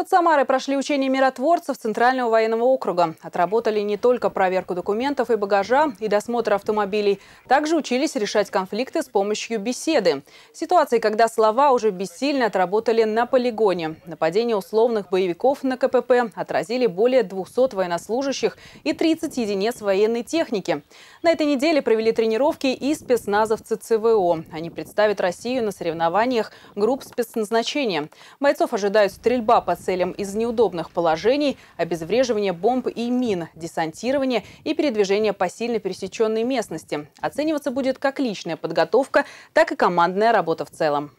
Под Самарой прошли учения миротворцев Центрального военного округа. Отработали не только проверку документов и багажа, и досмотр автомобилей. Также учились решать конфликты с помощью беседы. Ситуации, когда слова уже бессильно отработали на полигоне. Нападение условных боевиков на КПП отразили более 200 военнослужащих и 30 единиц военной техники. На этой неделе провели тренировки и спецназовцы ЦВО. Они представят Россию на соревнованиях групп спецназначения. Бойцов ожидают стрельба по целям целям из неудобных положений, обезвреживание бомб и мин, десантирование и передвижение по сильно пересеченной местности. Оцениваться будет как личная подготовка, так и командная работа в целом.